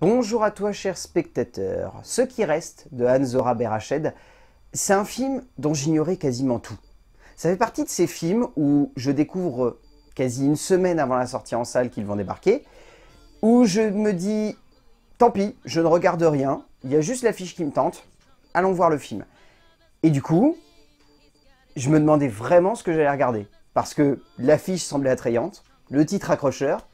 Bonjour à toi, cher spectateur. Ce qui reste de Anzora zora Berached, c'est un film dont j'ignorais quasiment tout. Ça fait partie de ces films où je découvre quasi une semaine avant la sortie en salle qu'ils vont débarquer, où je me dis tant pis, je ne regarde rien, il y a juste l'affiche qui me tente, allons voir le film. Et du coup, je me demandais vraiment ce que j'allais regarder, parce que l'affiche semblait attrayante, le titre accrocheur,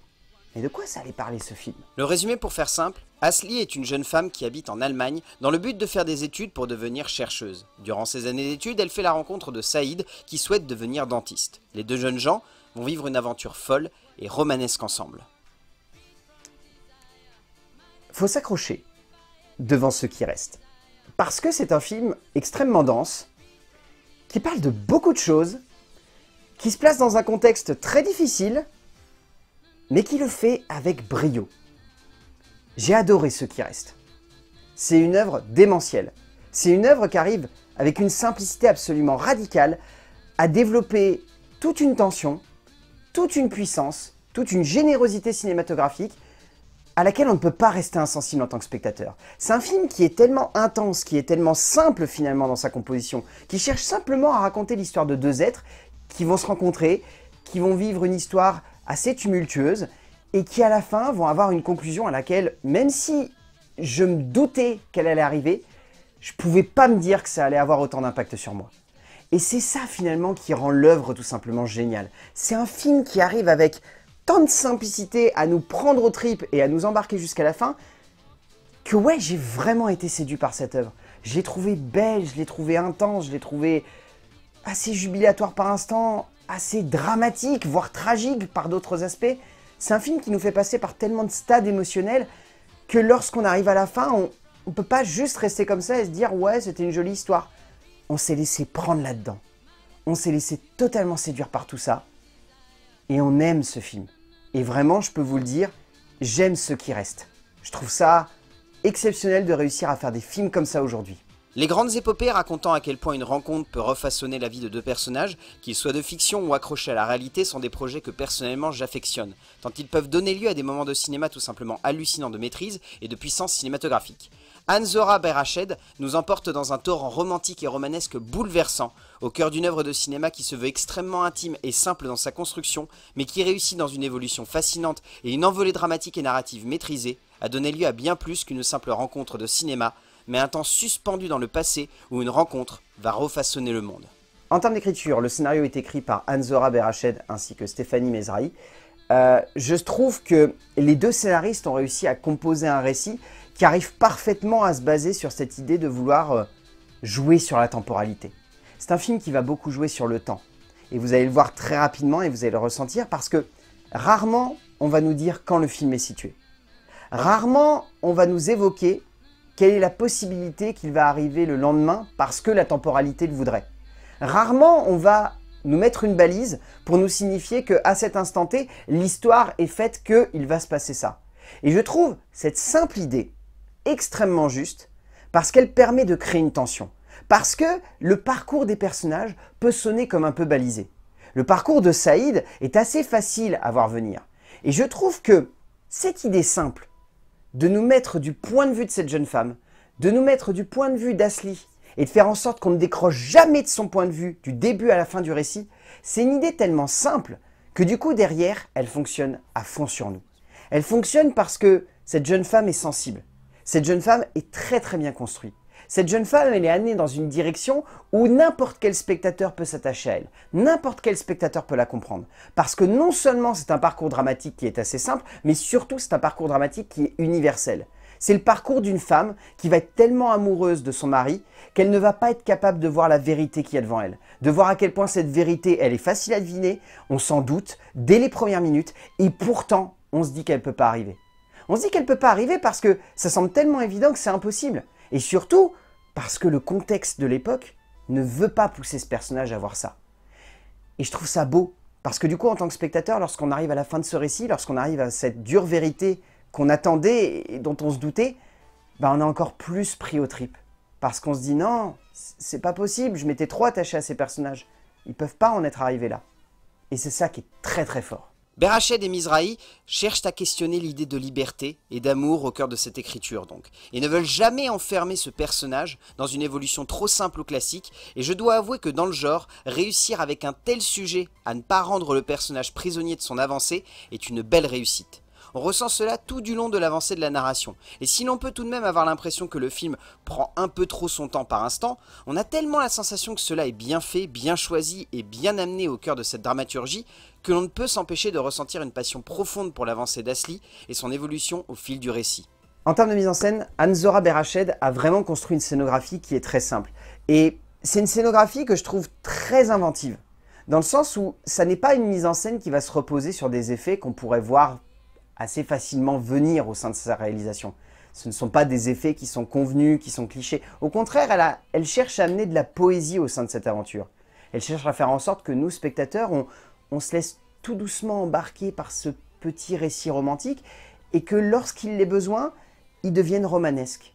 mais de quoi ça allait parler ce film Le résumé pour faire simple, Asli est une jeune femme qui habite en Allemagne dans le but de faire des études pour devenir chercheuse. Durant ses années d'études, elle fait la rencontre de Saïd qui souhaite devenir dentiste. Les deux jeunes gens vont vivre une aventure folle et romanesque ensemble. Faut s'accrocher devant ce qui reste. Parce que c'est un film extrêmement dense, qui parle de beaucoup de choses, qui se place dans un contexte très difficile, mais qui le fait avec brio. J'ai adoré ce qui reste. C'est une œuvre démentielle. C'est une œuvre qui arrive, avec une simplicité absolument radicale, à développer toute une tension, toute une puissance, toute une générosité cinématographique à laquelle on ne peut pas rester insensible en tant que spectateur. C'est un film qui est tellement intense, qui est tellement simple finalement dans sa composition, qui cherche simplement à raconter l'histoire de deux êtres qui vont se rencontrer, qui vont vivre une histoire assez tumultueuse, et qui à la fin vont avoir une conclusion à laquelle, même si je me doutais qu'elle allait arriver, je pouvais pas me dire que ça allait avoir autant d'impact sur moi. Et c'est ça finalement qui rend l'œuvre tout simplement géniale. C'est un film qui arrive avec tant de simplicité à nous prendre aux tripes et à nous embarquer jusqu'à la fin, que ouais, j'ai vraiment été séduit par cette œuvre. Je l'ai trouvée belle, je l'ai trouvée intense, je l'ai trouvée assez jubilatoire par instant, assez dramatique, voire tragique par d'autres aspects. C'est un film qui nous fait passer par tellement de stades émotionnels que lorsqu'on arrive à la fin, on ne peut pas juste rester comme ça et se dire ouais, c'était une jolie histoire. On s'est laissé prendre là-dedans. On s'est laissé totalement séduire par tout ça. Et on aime ce film. Et vraiment, je peux vous le dire, j'aime ce qui reste. Je trouve ça exceptionnel de réussir à faire des films comme ça aujourd'hui. Les grandes épopées racontant à quel point une rencontre peut refaçonner la vie de deux personnages, qu'ils soient de fiction ou accrochés à la réalité, sont des projets que personnellement j'affectionne, tant ils peuvent donner lieu à des moments de cinéma tout simplement hallucinants de maîtrise et de puissance cinématographique. Anzora Berached nous emporte dans un torrent romantique et romanesque bouleversant, au cœur d'une œuvre de cinéma qui se veut extrêmement intime et simple dans sa construction, mais qui réussit dans une évolution fascinante et une envolée dramatique et narrative maîtrisée, à donner lieu à bien plus qu'une simple rencontre de cinéma, mais un temps suspendu dans le passé où une rencontre va refaçonner le monde. En termes d'écriture, le scénario est écrit par Anzora Berached ainsi que Stéphanie Mezrahi. Euh, je trouve que les deux scénaristes ont réussi à composer un récit qui arrive parfaitement à se baser sur cette idée de vouloir euh, jouer sur la temporalité. C'est un film qui va beaucoup jouer sur le temps. Et vous allez le voir très rapidement et vous allez le ressentir parce que rarement on va nous dire quand le film est situé. Rarement on va nous évoquer quelle est la possibilité qu'il va arriver le lendemain parce que la temporalité le voudrait. Rarement on va nous mettre une balise pour nous signifier qu'à cet instant T, l'histoire est faite qu'il va se passer ça. Et je trouve cette simple idée extrêmement juste parce qu'elle permet de créer une tension. Parce que le parcours des personnages peut sonner comme un peu balisé. Le parcours de Saïd est assez facile à voir venir. Et je trouve que cette idée simple de nous mettre du point de vue de cette jeune femme, de nous mettre du point de vue d'Asli, et de faire en sorte qu'on ne décroche jamais de son point de vue du début à la fin du récit, c'est une idée tellement simple que du coup derrière, elle fonctionne à fond sur nous. Elle fonctionne parce que cette jeune femme est sensible. Cette jeune femme est très très bien construite. Cette jeune femme, elle est amenée dans une direction où n'importe quel spectateur peut s'attacher à elle. N'importe quel spectateur peut la comprendre. Parce que non seulement c'est un parcours dramatique qui est assez simple, mais surtout c'est un parcours dramatique qui est universel. C'est le parcours d'une femme qui va être tellement amoureuse de son mari qu'elle ne va pas être capable de voir la vérité qu'il y a devant elle. De voir à quel point cette vérité, elle est facile à deviner, on s'en doute, dès les premières minutes, et pourtant, on se dit qu'elle ne peut pas arriver. On se dit qu'elle ne peut pas arriver parce que ça semble tellement évident que c'est impossible. Et surtout, parce que le contexte de l'époque ne veut pas pousser ce personnage à voir ça. Et je trouve ça beau, parce que du coup, en tant que spectateur, lorsqu'on arrive à la fin de ce récit, lorsqu'on arrive à cette dure vérité qu'on attendait et dont on se doutait, ben on est encore plus pris aux tripes. Parce qu'on se dit non, c'est pas possible, je m'étais trop attaché à ces personnages. Ils peuvent pas en être arrivés là. Et c'est ça qui est très très fort. Berached et Mizrahi cherchent à questionner l'idée de liberté et d'amour au cœur de cette écriture donc, et ne veulent jamais enfermer ce personnage dans une évolution trop simple ou classique, et je dois avouer que dans le genre, réussir avec un tel sujet à ne pas rendre le personnage prisonnier de son avancée est une belle réussite. On ressent cela tout du long de l'avancée de la narration. Et si l'on peut tout de même avoir l'impression que le film prend un peu trop son temps par instant, on a tellement la sensation que cela est bien fait, bien choisi et bien amené au cœur de cette dramaturgie que l'on ne peut s'empêcher de ressentir une passion profonde pour l'avancée d'Asli et son évolution au fil du récit. En termes de mise en scène, Anzora Berached a vraiment construit une scénographie qui est très simple. Et c'est une scénographie que je trouve très inventive. Dans le sens où ça n'est pas une mise en scène qui va se reposer sur des effets qu'on pourrait voir assez facilement venir au sein de sa réalisation. Ce ne sont pas des effets qui sont convenus, qui sont clichés. Au contraire, elle, cherche à amener de la poésie au sein de cette aventure. Elle cherche à faire en sorte que nous, spectateurs, on, se laisse tout doucement embarquer par ce petit récit romantique et que lorsqu'il l'est besoin, il devienne romanesque.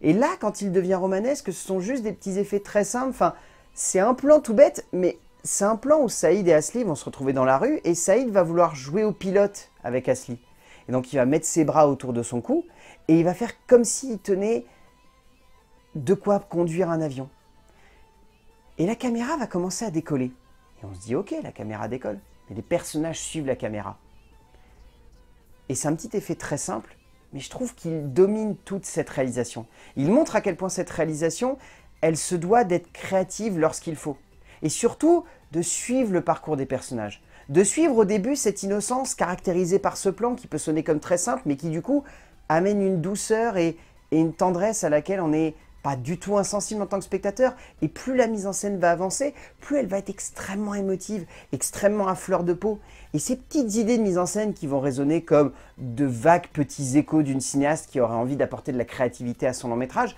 Et là, quand il devient romanesque, ce sont juste des petits effets très simples. Enfin, c'est un plan tout bête, mais c'est un plan où Saïd et Asli vont se retrouver dans la rue et Saïd va vouloir jouer au pilote avec Asli. Et donc il va mettre ses bras autour de son cou et il va faire comme s'il tenait de quoi conduire un avion. Et la caméra va commencer à décoller. Et on se dit ok, la caméra décolle. Mais les personnages suivent la caméra. Et c'est un petit effet très simple, mais je trouve qu'il domine toute cette réalisation. Il montre à quel point cette réalisation, elle se doit d'être créative lorsqu'il faut et surtout de suivre le parcours des personnages. De suivre au début cette innocence caractérisée par ce plan qui peut sonner comme très simple mais qui du coup amène une douceur et, une tendresse à laquelle on n'est pas du tout insensible en tant que spectateur. Et plus la mise en scène va avancer, plus elle va être extrêmement émotive, extrêmement à fleur de peau. Et ces petites idées de mise en scène qui vont résonner comme de vagues petits échos d'une cinéaste qui aurait envie d'apporter de la créativité à son long métrage,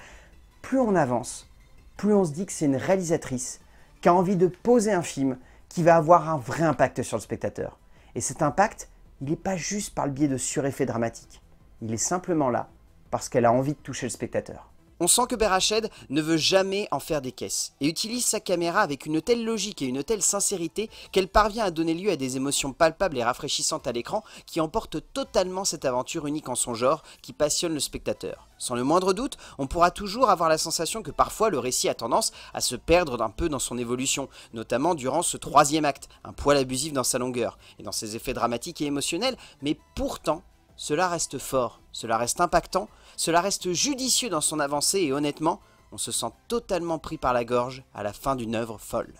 plus on avance, plus on se dit que c'est une réalisatrice, qui a envie de poser un film qui va avoir un vrai impact sur le spectateur. Et cet impact, il n'est pas juste par le biais de sureffets dramatiques. Il est simplement là parce qu'elle a envie de toucher le spectateur. On sent que Berached ne veut jamais en faire des caisses et utilise sa caméra avec une telle logique et une telle sincérité qu'elle parvient à donner lieu à des émotions palpables et rafraîchissantes à l'écran qui emportent totalement cette aventure unique en son genre qui passionne le spectateur. Sans le moindre doute, on pourra toujours avoir la sensation que parfois le récit a tendance à se perdre d'un peu dans son évolution, notamment durant ce troisième acte, un poil abusif dans sa longueur et dans ses effets dramatiques et émotionnels, mais pourtant, cela reste fort, cela reste impactant, cela reste judicieux dans son avancée et honnêtement, on se sent totalement pris par la gorge à la fin d'une œuvre folle.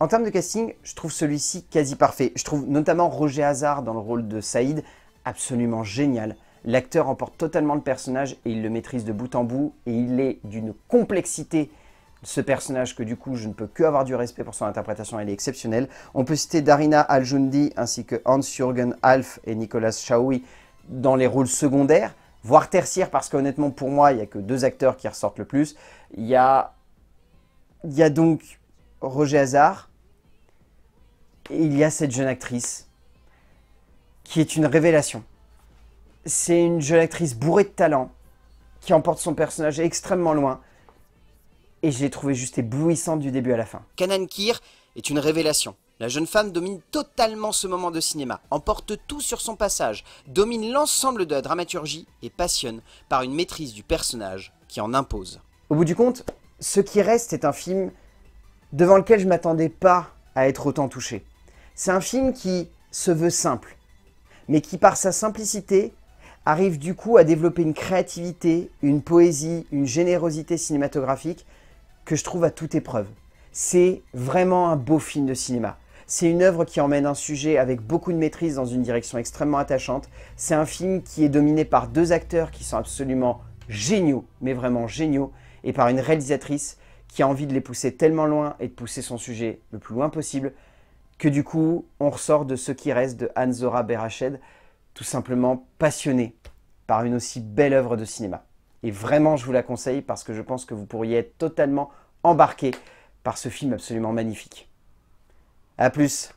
En termes de casting, je trouve celui-ci quasi parfait. Je trouve notamment Roger Hazard dans le rôle de Saïd absolument génial. L'acteur emporte totalement le personnage et il le maîtrise de bout en bout et il est d'une complexité ce personnage que du coup je ne peux que avoir du respect pour son interprétation, elle est exceptionnelle. On peut citer Darina Aljundi ainsi que Hans-Jürgen Alf et Nicolas Chaoui dans les rôles secondaires voire tertiaire, parce qu'honnêtement, pour moi, il n'y a que deux acteurs qui ressortent le plus. Il y a, il y a donc Roger Hazard, et il y a cette jeune actrice, qui est une révélation. C'est une jeune actrice bourrée de talent, qui emporte son personnage extrêmement loin, et je l'ai trouvée juste éblouissante du début à la fin. Kanan Kir est une révélation. La jeune femme domine totalement ce moment de cinéma, emporte tout sur son passage, domine l'ensemble de la dramaturgie et passionne par une maîtrise du personnage qui en impose. Au bout du compte, ce qui reste est un film devant lequel je ne m'attendais pas à être autant touché. C'est un film qui se veut simple, mais qui par sa simplicité arrive du coup à développer une créativité, une poésie, une générosité cinématographique que je trouve à toute épreuve. C'est vraiment un beau film de cinéma. C'est une œuvre qui emmène un sujet avec beaucoup de maîtrise dans une direction extrêmement attachante. C'est un film qui est dominé par deux acteurs qui sont absolument géniaux, mais vraiment géniaux, et par une réalisatrice qui a envie de les pousser tellement loin et de pousser son sujet le plus loin possible, que du coup, on ressort de ce qui reste de Anne-Zora Berached, tout simplement passionné par une aussi belle œuvre de cinéma. Et vraiment, je vous la conseille parce que je pense que vous pourriez être totalement embarqué par ce film absolument magnifique. A plus.